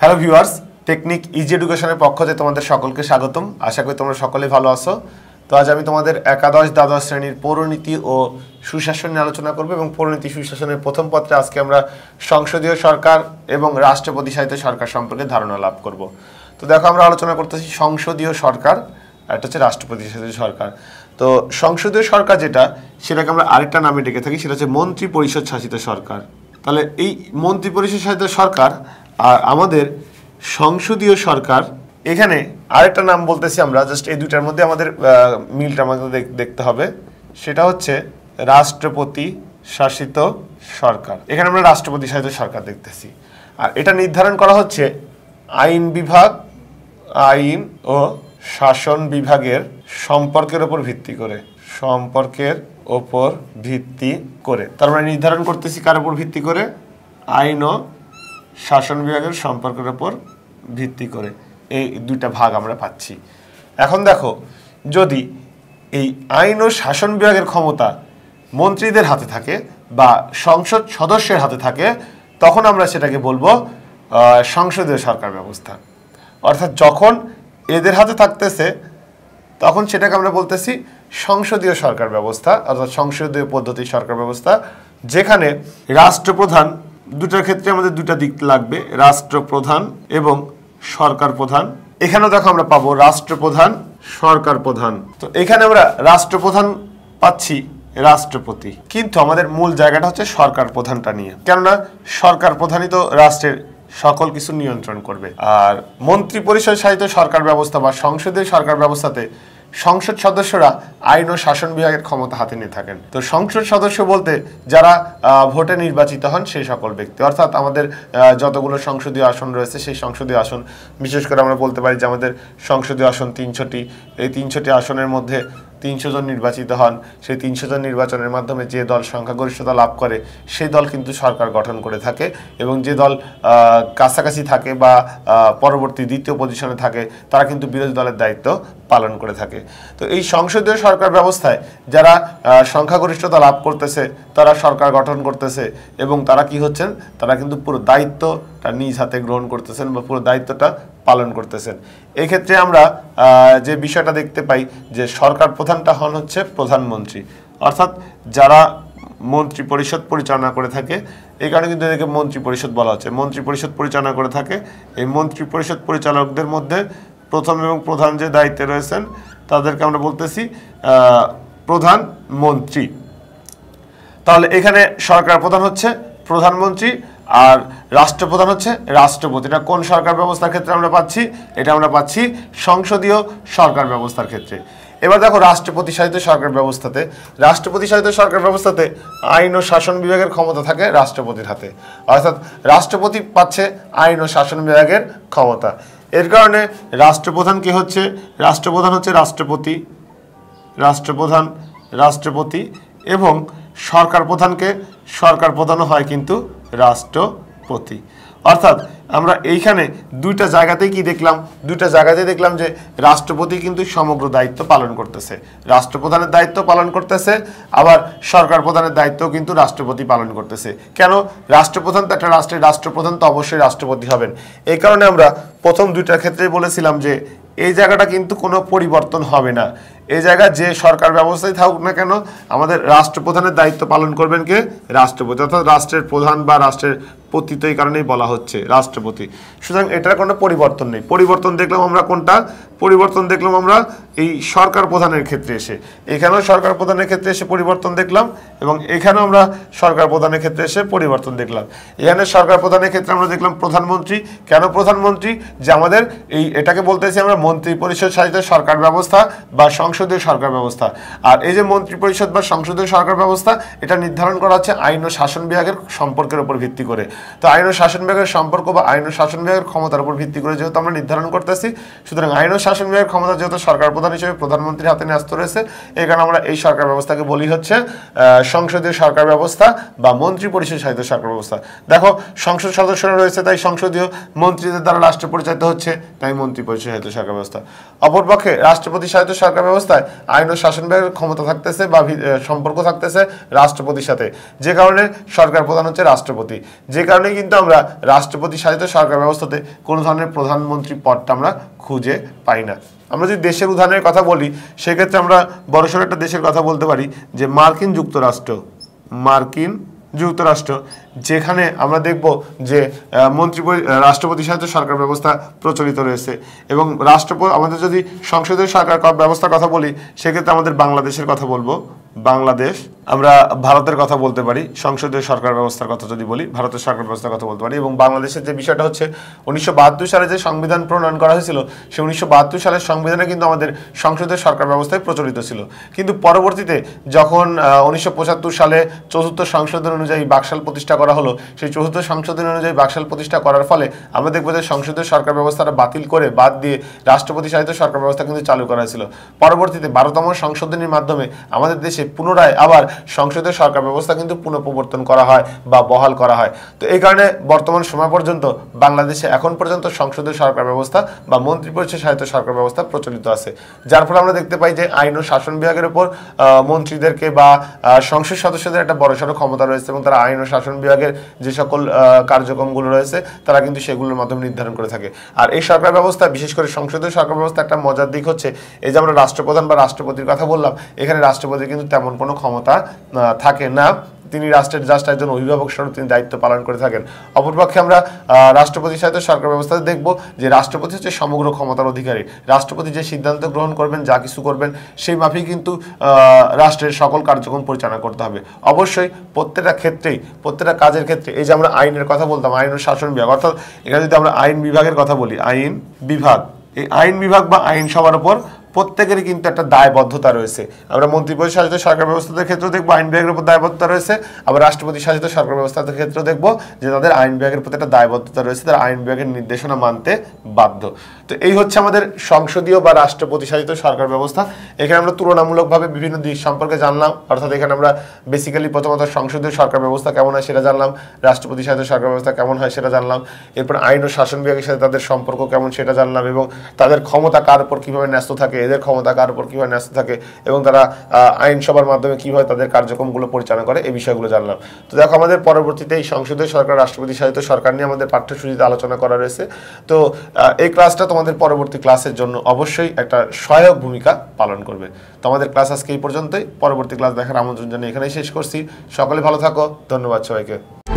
hello viewers technique easy এডুকেশনের পক্ষ থেকে তোমাদের সকলকে স্বাগতম আশা করি তোমরা সকলে ভালো আছো তো আজ আমি তোমাদের একাদশ দ্বাদশ শ্রেণীর পৌরনীতি ও সুশাসন নিয়ে আলোচনা করবো এবং পৌরনীতি সুশাসনের প্রথম পত্রে আজকে আমরা সংসদীয় সরকার এবং রাষ্ট্রপতি সাহিত্য সরকার সম্পর্কে ধারণা লাভ করব তো দেখো আমরা আলোচনা করতেছি সংসদীয় সরকার একটা হচ্ছে রাষ্ট্রপতি শাসিত সরকার তো সংসদীয় সরকার যেটা সেটাকে আমরা আরেকটা নামে ডেকে থাকি সেটা হচ্ছে মন্ত্রী পরিষদ শাসিত সরকার তাহলে এই মন্ত্রী পরিষদ শাসিত সরকার আর আমাদের সংসদীয় সরকার এখানে আরেকটা নাম বলতেছি আমরা জাস্ট এই দুইটার মধ্যে আমাদের মিলটা আমাদের দেখতে হবে সেটা হচ্ছে রাষ্ট্রপতি শাসিত সরকার এখানে আমরা রাষ্ট্রপতি শাসিত সরকার দেখতেছি আর এটা নির্ধারণ করা হচ্ছে আইন বিভাগ আইন ও শাসন বিভাগের সম্পর্কের ওপর ভিত্তি করে সম্পর্কের ওপর ভিত্তি করে তার মানে নির্ধারণ করতেছি কার ওপর ভিত্তি করে আইন ও শাসন বিভাগের সম্পর্কের উপর ভিত্তি করে এই দুইটা ভাগ আমরা পাচ্ছি এখন দেখো যদি এই আইন ও শাসন বিভাগের ক্ষমতা মন্ত্রীদের হাতে থাকে বা সংসদ সদস্যের হাতে থাকে তখন আমরা সেটাকে বলবো সংসদীয় সরকার ব্যবস্থা অর্থাৎ যখন এদের হাতে থাকতেছে তখন সেটাকে আমরা বলতেছি সংসদীয় সরকার ব্যবস্থা অর্থাৎ সংসদীয় পদ্ধতি সরকার ব্যবস্থা যেখানে রাষ্ট্রপ্রধান দুটার ক্ষেত্রে আমাদের দুটা দিক লাগবে রাষ্ট্রপ্রধান এবং সরকার প্রধান এখানেও দেখো আমরা পাবো রাষ্ট্রপ্রধান সরকার প্রধান তো এখানে আমরা রাষ্ট্রপ্রধান পাচ্ছি রাষ্ট্রপতি কিন্তু আমাদের মূল জায়গাটা হচ্ছে সরকার প্রধানটা নিয়ে কেননা সরকার প্রধানই তো রাষ্ট্রের সকল কিছু নিয়ন্ত্রণ করবে আর মন্ত্রী পরিষদ সাহিত্য সরকার ব্যবস্থা বা সংসদের সরকার ব্যবস্থাতে সংসদ সদস্যরা আইন ও শাসন বিভাগের ক্ষমতা হাতে নিয়ে থাকেন তো সংসদ সদস্য বলতে যারা ভোটে নির্বাচিত হন সেই সকল ব্যক্তি অর্থাৎ আমাদের যতগুলো সংসদীয় আসন রয়েছে সেই সংসদীয় আসন বিশেষ করে আমরা বলতে পারি যে আমাদের সংসদীয় আসন তিনশোটি এই তিনশোটি আসনের মধ্যে তিনশো জন নির্বাচিত হন সেই তিনশো জন নির্বাচনের মাধ্যমে যে দল সংখ্যাগরিষ্ঠতা লাভ করে সেই দল কিন্তু সরকার গঠন করে থাকে এবং যে দল কাছাকাছি থাকে বা পরবর্তী দ্বিতীয় পজিশনে থাকে তারা কিন্তু বিরোধী দলের দায়িত্ব পালন করে থাকে তো এই সংসদীয় সরকার ব্যবস্থায় যারা সংখ্যাগরিষ্ঠতা লাভ করতেছে তারা সরকার গঠন করতেছে এবং তারা কি হচ্ছেন তারা কিন্তু পুরো দায়িত্বটা নিজ হাতে গ্রহণ করতেছেন বা পুরো দায়িত্বটা পালন করতেছেন এক্ষেত্রে আমরা যে বিষয়টা দেখতে পাই যে সরকার প্রধানটা হন হচ্ছে প্রধানমন্ত্রী অর্থাৎ যারা মন্ত্রী পরিষদ পরিচালনা করে থাকে এই কারণে কিন্তু এদেরকে মন্ত্রী পরিষদ বলা হচ্ছে মন্ত্রী পরিষদ পরিচালনা করে থাকে এই মন্ত্রী পরিষদ পরিচালকদের মধ্যে প্রথম এবং প্রধান যে দায়িত্বে রয়েছেন তাদেরকে আমরা বলতেছি প্রধানমন্ত্রী তাহলে এখানে সরকার প্রধান হচ্ছে প্রধানমন্ত্রী আর রাষ্ট্রপ্রধান হচ্ছে রাষ্ট্রপতি এটা কোন সরকার ব্যবস্থার ক্ষেত্রে আমরা পাচ্ছি এটা আমরা পাচ্ছি সংসদীয় সরকার ব্যবস্থার ক্ষেত্রে এবার দেখো রাষ্ট্রপতি শাসিত সরকার ব্যবস্থাতে রাষ্ট্রপতি শাসিত সরকার ব্যবস্থাতে আইন ও শাসন বিভাগের ক্ষমতা থাকে রাষ্ট্রপতির হাতে অর্থাৎ রাষ্ট্রপতি পাচ্ছে আইন ও শাসন বিভাগের ক্ষমতা এর কারণে রাষ্ট্রপ্রধান কি হচ্ছে রাষ্ট্রপ্রধান হচ্ছে রাষ্ট্রপতি রাষ্ট্রপ্রধান রাষ্ট্রপতি এবং সরকার প্রধানকে সরকার প্রধানও হয় কিন্তু রাষ্ট্রপতি অর্থাৎ আমরা এইখানে দুইটা জায়গাতেই কি দেখলাম দুইটা জায়গাতেই দেখলাম যে রাষ্ট্রপতি কিন্তু সমগ্র দায়িত্ব পালন করতেছে রাষ্ট্রপ্রধানের দায়িত্ব পালন করতেছে আবার সরকার প্রধানের দায়িত্ব কিন্তু রাষ্ট্রপতি পালন করতেছে কেন রাষ্ট্রপ্রধান তো একটা রাষ্ট্রের রাষ্ট্রপ্রধান তো অবশ্যই রাষ্ট্রপতি হবেন এই কারণে আমরা প্রথম দুইটার ক্ষেত্রে বলেছিলাম যে এই জায়গাটা কিন্তু কোনো পরিবর্তন হবে না এই জায়গা যে সরকার ব্যবস্থায় থাকুক না কেন আমাদের রাষ্ট্রপ্রধানের দায়িত্ব পালন করবেন কে রাষ্ট্রপতি অর্থাৎ রাষ্ট্রের প্রধান বা রাষ্ট্রের পতি তো এই কারণেই বলা হচ্ছে রাষ্ট্রপতি সুতরাং এটার কোনো পরিবর্তন নেই পরিবর্তন দেখলাম আমরা কোনটা পরিবর্তন দেখলাম আমরা এই সরকার প্রধানের ক্ষেত্রে এসে এখানেও সরকার প্রধানের ক্ষেত্রে এসে পরিবর্তন দেখলাম এবং এখানেও আমরা সরকার প্রধানের ক্ষেত্রে এসে পরিবর্তন দেখলাম এখানে সরকার প্রধানের ক্ষেত্রে আমরা দেখলাম প্রধানমন্ত্রী কেন প্রধানমন্ত্রী যে আমাদের এই এটাকে বলতেছি আমরা মন্ত্রী পরিষদ সাজিত সরকার ব্যবস্থা বা সংসদ সংসদের সরকার ব্যবস্থা আর এই যে মন্ত্রী পরিষদ বা সংসদীয় সরকার ব্যবস্থা এটা নির্ধারণ করা হচ্ছে আইন ও শাসন বিভাগের সম্পর্কের উপর ভিত্তি করে তো আইন ও শাসন বিভাগের সম্পর্ক বা আইন ও শাসন বিভাগের ক্ষমতার উপর ভিত্তি করে যেহেতু আমরা নির্ধারণ করতেছি সুতরাং আইন ও শাসন বিভাগের ক্ষমতা যেহেতু সরকার প্রধান হিসেবে প্রধানমন্ত্রীর হাতে ন্যস্ত রয়েছে এই কারণে আমরা এই সরকার ব্যবস্থাকে বলি হচ্ছে সংসদীয় সরকার ব্যবস্থা বা মন্ত্রী পরিষদ সাহিত্য সরকার ব্যবস্থা দেখো সংসদ সদস্যরা রয়েছে তাই সংসদীয় মন্ত্রীদের দ্বারা রাষ্ট্র পরিচালিত হচ্ছে তাই মন্ত্রী পরিষদ সাহিত্য সরকার ব্যবস্থা অপরপক্ষে রাষ্ট্রপতি সাহিত্য সরকার ব্যবস্থা অবস্থায় আইন ও শাসন বিভাগের ক্ষমতা থাকতেছে বা সম্পর্ক থাকতেছে রাষ্ট্রপতির সাথে যে কারণে সরকার প্রধান হচ্ছে রাষ্ট্রপতি যে কারণে কিন্তু আমরা রাষ্ট্রপতি শাসিত সরকার ব্যবস্থাতে কোনো ধরনের প্রধানমন্ত্রী পদটা আমরা খুঁজে পাই না আমরা যদি দেশের উদাহরণের কথা বলি সেক্ষেত্রে আমরা বড়সড় একটা দেশের কথা বলতে পারি যে মার্কিন যুক্তরাষ্ট্র মার্কিন যুক্তরাষ্ট্র যেখানে আমরা দেখব যে মন্ত্রী রাষ্ট্রপতি সাহায্য সরকার ব্যবস্থা প্রচলিত রয়েছে এবং রাষ্ট্রপতি আমাদের যদি সংসদীয় সরকার ব্যবস্থার কথা বলি সেক্ষেত্রে আমাদের বাংলাদেশের কথা বলবো বাংলাদেশ আমরা ভারতের কথা বলতে পারি সংসদীয় সরকার ব্যবস্থার কথা যদি বলি ভারতের সরকার ব্যবস্থার কথা বলতে পারি এবং বাংলাদেশের যে বিষয়টা হচ্ছে উনিশশো সালে যে সংবিধান প্রণয়ন করা হয়েছিল সে উনিশশো সালের সংবিধানে কিন্তু আমাদের সংসদীয় সরকার ব্যবস্থায় প্রচলিত ছিল কিন্তু পরবর্তীতে যখন উনিশশো সালে চতুর্থ সংশোধন অনুযায়ী বাকশাল প্রতিষ্ঠা করা করা হলো সেই চতুর্থ সংশোধন অনুযায়ী বাকশাল প্রতিষ্ঠা করার ফলে আমরা দেখবো যে সংসদের সরকার ব্যবস্থাটা বাতিল করে বাদ দিয়ে রাষ্ট্রপতি শাসিত সরকার ব্যবস্থা কিন্তু চালু করা হয়েছিল পরবর্তীতে বারোতম সংশোধনীর মাধ্যমে আমাদের দেশে পুনরায় আবার সংসদের সরকার ব্যবস্থা কিন্তু পুনঃপ্রবর্তন করা হয় বা বহাল করা হয় তো এই কারণে বর্তমান সময় পর্যন্ত বাংলাদেশে এখন পর্যন্ত সংসদের সরকার ব্যবস্থা বা মন্ত্রী পরিষদ সাহিত্য সরকার ব্যবস্থা প্রচলিত আছে যার ফলে আমরা দেখতে পাই যে আইন ও শাসন বিভাগের উপর মন্ত্রীদেরকে বা সংসদ সদস্যদের একটা বড়সড় ক্ষমতা রয়েছে এবং তারা আইন ও শাসন বিভাগ বিভাগের যে সকল কার্যক্রমগুলো রয়েছে তারা কিন্তু সেগুলোর মাধ্যমে নির্ধারণ করে থাকে আর এই সরকার ব্যবস্থা বিশেষ করে সংসদীয় সরকার ব্যবস্থা একটা মজার দিক হচ্ছে এই যে আমরা রাষ্ট্রপ্রধান বা রাষ্ট্রপতির কথা বললাম এখানে রাষ্ট্রপতির কিন্তু তেমন কোনো ক্ষমতা থাকে না তিনি রাষ্ট্রের জাস্ট একজন অভিভাবক স্বরূপ তিনি দায়িত্ব পালন করে থাকেন অপরপক্ষে আমরা রাষ্ট্রপতির সাথে সরকার ব্যবস্থাতে দেখব যে রাষ্ট্রপতি হচ্ছে সমগ্র ক্ষমতার অধিকারী রাষ্ট্রপতি যে সিদ্ধান্ত গ্রহণ করবেন যা কিছু করবেন সেই মাফেই কিন্তু রাষ্ট্রের সকল কার্যক্রম পরিচালনা করতে হবে অবশ্যই প্রত্যেকটা ক্ষেত্রেই প্রত্যেকটা কাজের ক্ষেত্রে এই যে আমরা আইনের কথা বলতাম আইন ও শাসন বিভাগ অর্থাৎ এখানে যদি আমরা আইন বিভাগের কথা বলি আইন বিভাগ এই আইন বিভাগ বা আইন সভার উপর প্রত্যেকেরই কিন্তু একটা দায়বদ্ধতা রয়েছে আমরা মন্ত্রিপরিষদ শাসিত সরকার ব্যবস্থার ক্ষেত্রেও দেখবো আইন বিভাগের উপর দায়বদ্ধতা রয়েছে আবার রাষ্ট্রপতি শাসিত সরকার ব্যবস্থার ক্ষেত্রেও দেখবো যে তাদের আইন বিভাগের প্রতি একটা দায়বদ্ধতা রয়েছে তারা আইন বিভাগের নির্দেশনা মানতে বাধ্য তো এই হচ্ছে আমাদের সংসদীয় বা রাষ্ট্রপতি শাসিত সরকার ব্যবস্থা এখানে আমরা তুলনামূলকভাবে বিভিন্ন দিক সম্পর্কে জানলাম অর্থাৎ এখানে আমরা বেসিক্যালি প্রথমত সংসদীয় সরকার ব্যবস্থা কেমন হয় সেটা জানলাম রাষ্ট্রপতি শাসিত সরকার ব্যবস্থা কেমন হয় সেটা জানলাম এরপর আইন ও শাসন বিভাগের সাথে তাদের সম্পর্ক কেমন সেটা জানলাম এবং তাদের ক্ষমতা কার উপর কীভাবে ন্যস্ত থাকে মেয়েদের ক্ষমতা কার উপর কীভাবে ন্যস্ত থাকে এবং তারা আইনসভার মাধ্যমে কীভাবে তাদের কার্যক্রমগুলো পরিচালনা করে এই বিষয়গুলো জানলাম তো দেখো আমাদের পরবর্তীতে এই সংসদে সরকার রাষ্ট্রপতি শাসিত সরকার নিয়ে আমাদের পাঠ্যসূচিতে আলোচনা করা রয়েছে তো এই ক্লাসটা তোমাদের পরবর্তী ক্লাসের জন্য অবশ্যই একটা সহায়ক ভূমিকা পালন করবে তো আমাদের ক্লাস আজকে এই পর্যন্তই পরবর্তী ক্লাস দেখার আমন্ত্রণ জানিয়ে এখানেই শেষ করছি সকলে ভালো থাকো ধন্যবাদ সবাইকে